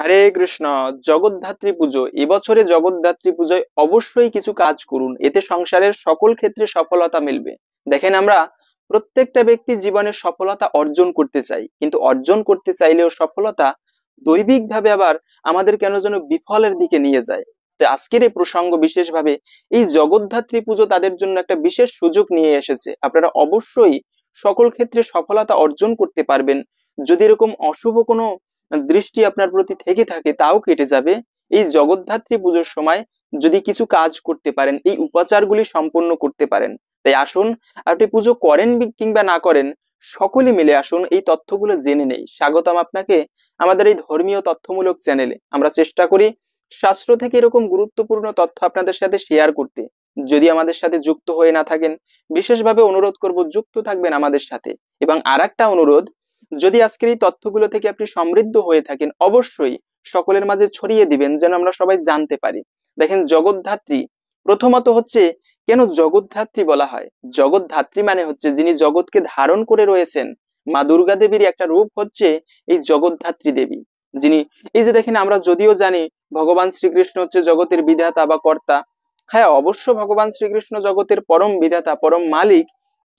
হরে কৃষ্ণ জগদ্ধাত্রী পুজো এবছরে জগদ্ধাত্রী পুজোয় অবশ্যই কিছু কাজ করুন এতে সংসারের সকল ক্ষেত্রে সফলতা মিলবে দেখেন আমরা প্রত্যেকটা ব্যক্তি জীবনে সফলতা অর্জন করতে চাই কিন্তু অর্জন করতে চাইলেও সফলতা দৈবিকভাবে আবার আমাদের কেন যেন বিফলের দিকে নিয়ে যায় তো আজকের এই প্রসঙ্গ বিশেষভাবে এই জগদ্ধাত্রী পুজো তাদের জন্য একটা বিশেষ সুযোগ নিয়ে এসেছে আপনারা অবশ্যই সকল ক্ষেত্রে সফলতা অর্জন করতে পারবেন যদি এরকম অশুভ কোনো দৃষ্টি আপনার প্রতি থেকে থাকে তাও কেটে যাবে এই জগদ্ধাত্রী পুজোর সময় যদি কিছু কাজ করতে পারেন এই উপাচারগুলি সম্পন্ন করতে পারেন তাই আসুন আপনি পুজো করেন কিংবা না করেন সকলে মিলে আসুন এই তথ্যগুলো জেনে নেই স্বাগতম আপনাকে আমাদের এই ধর্মীয় তথ্যমূলক চ্যানেলে আমরা চেষ্টা করি শাস্ত্র থেকে এরকম গুরুত্বপূর্ণ তথ্য আপনাদের সাথে শেয়ার করতে যদি আমাদের সাথে যুক্ত হয়ে না থাকেন বিশেষভাবে অনুরোধ করব যুক্ত থাকবেন আমাদের সাথে এবং আর অনুরোধ যদি আজকের এই তথ্যগুলো থেকে আপনি সমৃদ্ধ হয়ে থাকেন অবশ্যই সকলের মাঝে ছড়িয়ে দিবেন যেন আমরা সবাই জানতে পারি দেখেন জগৎধাত্রী প্রথমত হচ্ছে কেন জগৎধাত্রী বলা হয় জগৎধাত্রী মানে হচ্ছে যিনি জগৎকে ধারণ করে রয়েছেন মা দুর্গা দেবীর একটা রূপ হচ্ছে এই জগৎধাত্রী দেবী যিনি এই যে দেখেন আমরা যদিও জানি ভগবান শ্রীকৃষ্ণ হচ্ছে জগতের বিধাতা বা কর্তা হ্যাঁ অবশ্য ভগবান শ্রীকৃষ্ণ জগতের পরম বিধাতা পরম মালিক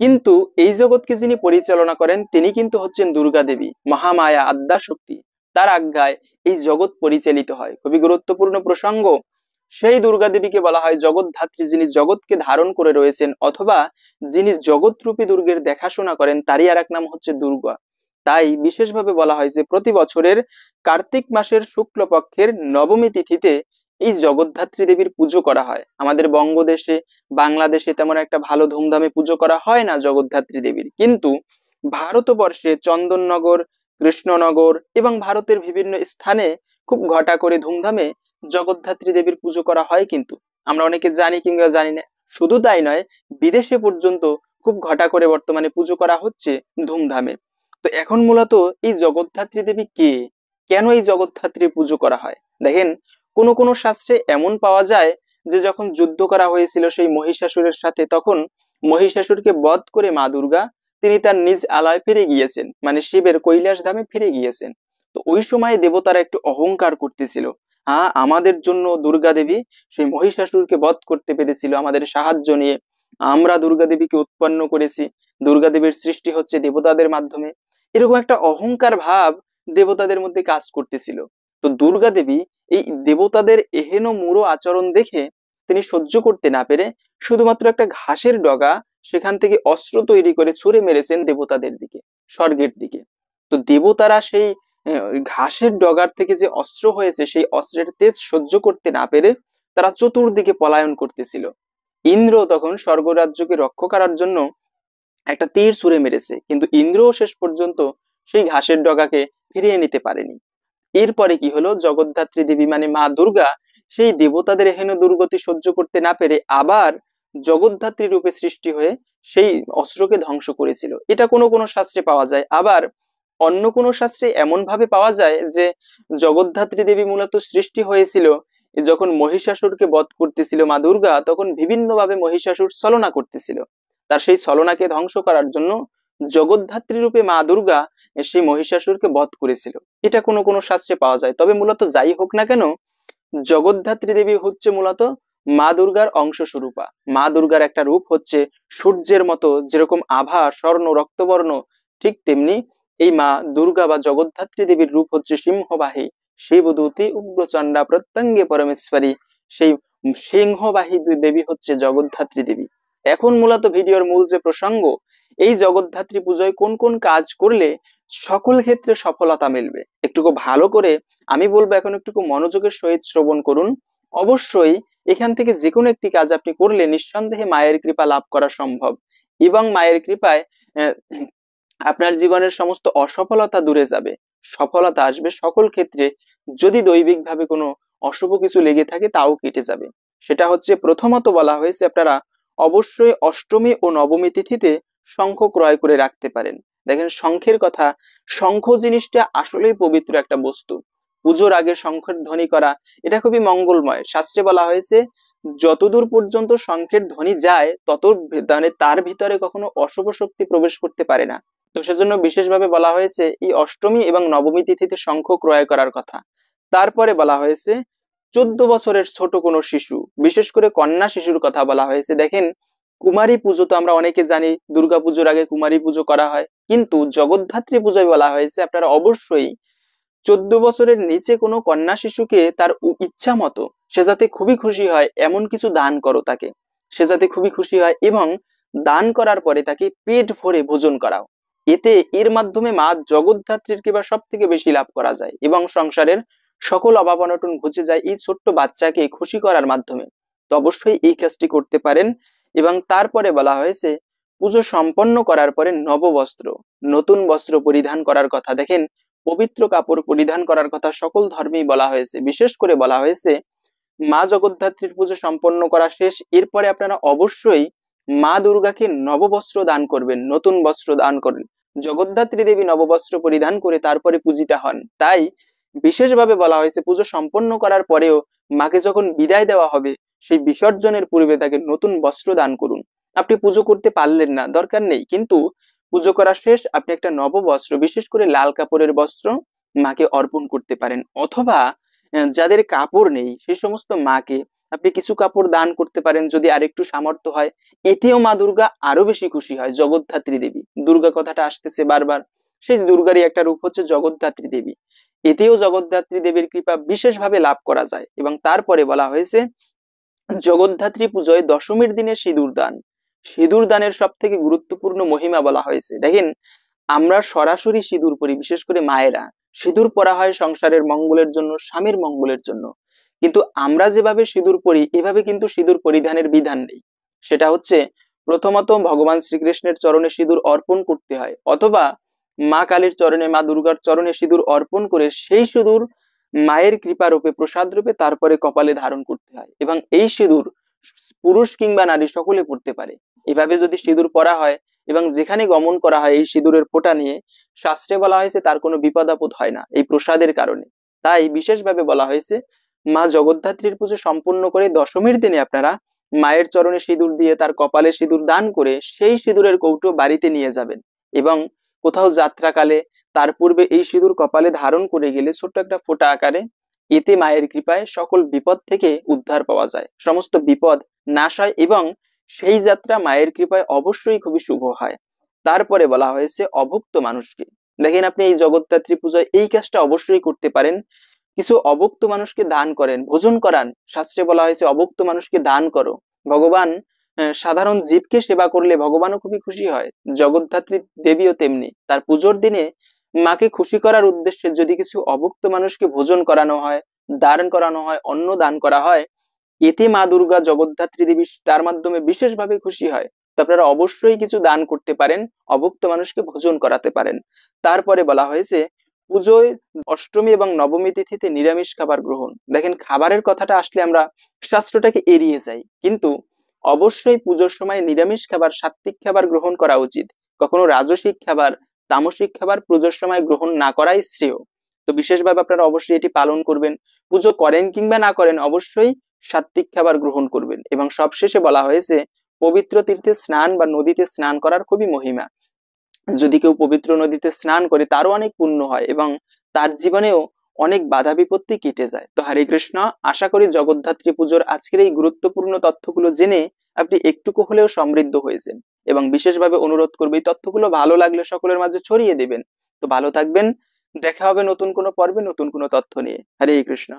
কিন্তু এই জগৎকে যিনি পরিচালনা করেন তিনি কিন্তু হচ্ছেন দুর্গা দেবী মহামায়া আদ্যা শক্তি তার আজ্ঞায় এই জগৎ পরিচালিত হয় খুবই গুরুত্বপূর্ণ প্রসঙ্গ সেই দুর্গা দেবীকে বলা হয় জগৎ ধাত্রী যিনি জগৎকে ধারণ করে রয়েছেন অথবা যিনি জগৎরূপী দুর্গের দেখাশোনা করেন তারই আর এক নাম হচ্ছে দুর্গা তাই বিশেষভাবে বলা হয় যে প্রতি বছরের কার্তিক মাসের শুক্লপক্ষের নবমী তিথিতে এই জগদ্ধাত্রী দেবীর পুজো করা হয় আমাদের বঙ্গদেশে বাংলাদেশে তেমন একটা ভালো ধুমধামে পুজো করা হয় না জগদ্ধাত্রী দেবীর কিন্তু ভারতবর্ষে চন্দননগর কৃষ্ণনগর এবং ভারতের বিভিন্ন স্থানে খুব ঘটা করে ধুমধামে জগদ্ধাত্রী দেবীর পুজো করা হয় কিন্তু আমরা অনেকে জানি কিংবা জানি না শুধু তাই নয় বিদেশে পর্যন্ত খুব ঘটা করে বর্তমানে পুজো করা হচ্ছে ধুমধামে তো এখন মূলত এই জগদ্ধাত্রী দেবী কে কেন এই জগদ্ধাত্রী পুজো করা হয় দেখেন কোনো কোনো শাস্ত্রে এমন পাওয়া যায় যে যখন যুদ্ধ করা হয়েছিল সেই মহিষাসুরের সাথে তখন মহিষাসুরকে বধ করে মা দুর্গা তিনি তার নিজ আলায় ফিরে গিয়েছেন মানে শিবের কৈলাস ধামে ফিরে গিয়েছেন তো ওই সময় দেবতারা একটু অহংকার করতেছিল হ্যাঁ আমাদের জন্য দুর্গা দেবী সেই মহিষাসুরকে বধ করতে পেরেছিল আমাদের সাহায্য নিয়ে আমরা দুর্গা দেবীকে উৎপন্ন করেছি দুর্গা দেবীর সৃষ্টি হচ্ছে দেবতাদের মাধ্যমে এরকম একটা অহংকার ভাব দেবতাদের মধ্যে কাজ করতেছিল তো দুর্গা দেবী এই দেবতাদের এহেন মূঢ় আচরণ দেখে তিনি সহ্য করতে না পেরে শুধুমাত্র একটা ঘাসের ডগা সেখান থেকে অস্ত্র তৈরি করে ছুঁড়ে মেরেছেন দেবতাদের দিকে স্বর্গের দিকে তো দেবতারা সেই ঘাসের ডগার থেকে যে অস্ত্র হয়েছে সেই অস্ত্রের তেজ সহ্য করতে না পেরে তারা চতুর্দিকে পলায়ন করতেছিল ইন্দ্র তখন স্বর্গরাজ্যকে রক্ষা করার জন্য একটা তীর ছুঁড়ে মেরেছে কিন্তু ইন্দ্রও শেষ পর্যন্ত সেই ঘাসের ডগাকে ফিরিয়ে নিতে পারেনি এরপরে কি হলো জগদ্ধাত্রী দেবী মানে মা দুর্গা সেই দেবতাদের হেন দুর্গতি সহ্য করতে না পেরে আবার জগদ্ধাত্রী রূপে সৃষ্টি হয়ে সেই অস্ত্রকে ধ্বংস করেছিল এটা কোনো কোনো শাস্ত্রে পাওয়া যায় আবার অন্য কোনো শাস্ত্রে এমনভাবে পাওয়া যায় যে জগদ্ধাত্রী দেবী মূলত সৃষ্টি হয়েছিল যখন মহিষাসুরকে বধ করতেছিল মা দুর্গা তখন বিভিন্নভাবে মহিষাসুর ছলনা করতেছিল তার সেই ছলনাকে ধ্বংস করার জন্য জগদ্ধাত্রী রূপে মা দুর্গা সেই মহিষাসুরকে বধ করেছিল এটা কোনো কোনো শাস্ত্রে পাওয়া যায় তবে মূলত যাই হোক না কেন জগদ্ধাত্রী দেবী হচ্ছে মূলত মা দুর্গার অংশ স্বরূপা মা দুর্গার একটা রূপ হচ্ছে সূর্যের মতো যেরকম আভা স্বর্ণ রক্তবর্ণ ঠিক তেমনি এই মা দুর্গা বা জগদ্ধাত্রী দেবীর রূপ হচ্ছে সিংহবাহী শিবদূতী উগ্রচণ্ডা প্রত্যঙ্গে পরমেশ্বরী সেই সিংহবাহী দেবী হচ্ছে জগদ্ধাত্রী দেবী এখন মূলত ভিডিওর মূল যে প্রসঙ্গ এই জগদ্ধাত্রী পুজোয় কোন কোন কাজ করলে সকল ক্ষেত্রে সফলতা মিলবে একটুকু ভালো করে আমি বলবো এখন একটুকু মনোযোগের সহিত শ্রবণ করুন অবশ্যই এখান থেকে যে কোনো একটি কাজ আপনি করলে নিঃসন্দেহে মায়ের কৃপা লাভ করা সম্ভব এবং মায়ের কৃপায় আপনার জীবনের সমস্ত অসফলতা দূরে যাবে সফলতা আসবে সকল ক্ষেত্রে যদি দৈবিকভাবে কোনো অশুভ কিছু লেগে থাকে তাও কেটে যাবে সেটা হচ্ছে প্রথমত বলা হয়েছে আপনারা অবশ্যই অষ্টমী ও নবমী তিথিতে শঙ্খ ক্রয় করে রাখতে পারেন দেখেন শঙ্খের কথা শঙ্খ জিনিসটা আসলেই পবিত্র একটা বস্তু পুজোর আগে শঙ্খের ধ্বনি করা এটা খুবই মঙ্গলময় শাস্ত্রে বলা হয়েছে যতদূর পর্যন্ত শঙ্খের ধ্বনি যায় তত মানে তার ভিতরে কখনো অশুভ শক্তি প্রবেশ করতে পারে না তো সেজন্য বিশেষভাবে বলা হয়েছে এই অষ্টমী এবং নবমী তিথিতে শঙ্খ ক্রয় করার কথা তারপরে বলা হয়েছে চোদ্দ বছরের ছোট কোনো শিশু বিশেষ করে কন্যা শিশুর কথা বলা হয়েছে দেখেন কুমারী পুজো তো আমরা অনেকে জানি দুর্গা পুজোর আগে কুমারী পুজো করা হয় কিন্তু জগদ্ধাত্রী পুজোয় বলা হয়েছে আপনারা অবশ্যই চোদ্দ বছরের নিচে কোনো কন্যা শিশুকে তার ইচ্ছা মতো সে যাতে খুবই খুশি হয় এমন কিছু দান করো তাকে সে যাতে খুবই খুশি হয় এবং দান করার পরে তাকে পেট ভরে ভোজন করাও এতে এর মাধ্যমে মা জগদ্ধাত্রীর কিবা সব থেকে বেশি লাভ করা যায় এবং সংসারের সকল অভাব অনটন ঘুচে যায় এই ছোট্ট বাচ্চাকে খুশি করার মাধ্যমে তো অবশ্যই এই কাজটি করতে পারেন এবং তারপরে বলা হয়েছে পুজো সম্পন্ন করার পরে নববস্ত্র নতুন বস্ত্র পরিধান করার কথা দেখেন পবিত্র কাপড় পরিধান করার কথা সকল ধর্মেই বলা হয়েছে বিশেষ করে বলা হয়েছে মা জগদ্ধাত্রীর পুজো সম্পন্ন করা শেষ এরপরে আপনারা অবশ্যই মা দুর্গাকে নববস্ত্র দান করবেন নতুন বস্ত্র দান করবেন জগদ্ধাত্রী দেবী নববস্ত্র পরিধান করে তারপরে পূজিতা হন তাই বিশেষভাবে বলা হয়েছে পুজো সম্পন্ন করার পরেও মাকে যখন বিদায় দেওয়া হবে সেই বিসর্জনের পূর্বে তাকে নতুন বস্ত্র দান করুন আপনি পুজো করতে পারলেন না দরকার নেই কিন্তু পুজো করা শেষ আপনি একটা নব বস্ত্র বিশেষ করে লাল কাপড়ের বস্ত্র মাকে অর্পণ করতে পারেন অথবা যাদের কাপড় নেই সেই সমস্ত মাকে আপনি কিছু কাপড় দান করতে পারেন যদি আর একটু সামর্থ্য হয় এতেও মা দুর্গা আরো বেশি খুশি হয় জগদ্ধাত্রী দেবী দুর্গা কথাটা আসতেছে বারবার সেই দুর্গারই একটা রূপ হচ্ছে জগদ্ধাত্রী দেবী এতেও জগদ্ধাত্রী দেবীর কৃপা বিশেষভাবে লাভ করা যায় এবং তারপরে বলা হয়েছে জগদ্ধাত্রী পুজোয় দশমীর দিনে সিঁদুর দান সিঁদুর দানের সব থেকে গুরুত্বপূর্ণ মহিমা বলা হয়েছে দেখেন আমরা সরাসরি সিঁদুর পরি বিশেষ করে মায়েরা সিঁদুর পরা হয় সংসারের মঙ্গলের জন্য স্বামীর মঙ্গলের জন্য কিন্তু আমরা যেভাবে সিঁদুর পরি এভাবে কিন্তু সিঁদুর পরিধানের বিধান নেই সেটা হচ্ছে প্রথমত ভগবান শ্রীকৃষ্ণের চরণে সিঁদুর অর্পণ করতে হয় অথবা মা কালীর চরণে মা দুর্গার চরণে সিঁদুর অর্পণ করে সেই সিঁদুর মায়ের কৃপা রূপে প্রসাদ রূপে তারপরে কপালে ধারণ করতে হয় এবং এই সিঁদুর পুরুষ কিংবা নারী সকলে পড়তে পারে এভাবে যদি সিঁদুর পরা হয় এবং যেখানে গমন করা হয় এই সিঁদুরের ফোঁটা নিয়ে শাস্ত্রে বলা হয়েছে তার কোনো বিপদ আপদ হয় না এই প্রসাদের কারণে তাই বিশেষভাবে বলা হয়েছে মা জগদ্ধাত্রীর পুজো সম্পূর্ণ করে দশমীর দিনে আপনারা মায়ের চরণে সিঁদুর দিয়ে তার কপালে সিঁদুর দান করে সেই সিঁদুরের কৌটো বাড়িতে নিয়ে যাবেন এবং কোথাও যাত্রাকালে তার পূর্বে এই সিঁদুর কপালে ধারণ করে গেলে ছোট্ট একটা ফোটা আকারে এতে মায়ের কৃপায় সকল বিপদ থেকে উদ্ধার পাওয়া যায় সমস্ত বিপদ নাশ হয় এবং সেই যাত্রা মায়ের কৃপায় অবশ্যই খুবই শুভ হয় তারপরে বলা হয়েছে অভুক্ত মানুষকে দেখেন আপনি এই জগদ্ধাত্রী পূজায় এই কাজটা অবশ্যই করতে পারেন কিছু অভুক্ত মানুষকে দান করেন ভোজন করান শাস্ত্রে বলা হয়েছে অভুক্ত মানুষকে দান করো ভগবান সাধারণ জীবকে সেবা করলে ভগবানও খুবই খুশি হয় জগদ্ধাত্রী দেবীও তেমনি তার পুজোর দিনে মাকে খুশি করার উদ্দেশ্যে যদি কিছু অভুক্ত মানুষকে ভোজন করানো হয় দান করানো হয় অন্ন দান করা হয় এতে মা দুর্গা জগদ্ধাত্রী দেবী তার মাধ্যমে বিশেষভাবে খুশি হয় তো আপনারা অবশ্যই কিছু দান করতে পারেন অভুক্ত মানুষকে ভোজন করাতে পারেন তারপরে বলা হয়েছে পুজোয় অষ্টমী এবং নবমী তিথিতে নিরামিষ খাবার গ্রহণ দেখেন খাবারের কথাটা আসলে আমরা শাস্ত্রটাকে এড়িয়ে যাই কিন্তু অবশ্যই পুজোর সময় নিরামিষ খাবার সাত্বিক খাবার গ্রহণ করা উচিত কখনো রাজসিক খাবার তামসিক খাবার পুজোর সময় গ্রহণ না করাই শ্রেয় তো বিশেষভাবে আপনারা অবশ্যই এটি পালন করবেন পুজো করেন কিংবা না করেন অবশ্যই সাত্ত্বিক খাবার গ্রহণ করবেন এবং সবশেষে বলা হয়েছে পবিত্র তীর্থে স্নান বা নদীতে স্নান করার খুবই মহিমা যদি কেউ পবিত্র নদীতে স্নান করে তারও অনেক পুণ্য হয় এবং তার জীবনেও অনেক বাধা বিপত্তি কেটে যায় তো হরে কৃষ্ণ আশা করি জগদ্ধাত্রী পুজোর আজকের এই গুরুত্বপূর্ণ তথ্যগুলো জেনে আপনি একটুকু হলেও সমৃদ্ধ হয়েছেন এবং বিশেষভাবে অনুরোধ করবে এই তথ্যগুলো ভালো লাগলে সকলের মাঝে ছড়িয়ে দেবেন তো ভালো থাকবেন দেখা হবে নতুন কোনো পর্বে নতুন কোনো তথ্য নিয়ে হরে কৃষ্ণ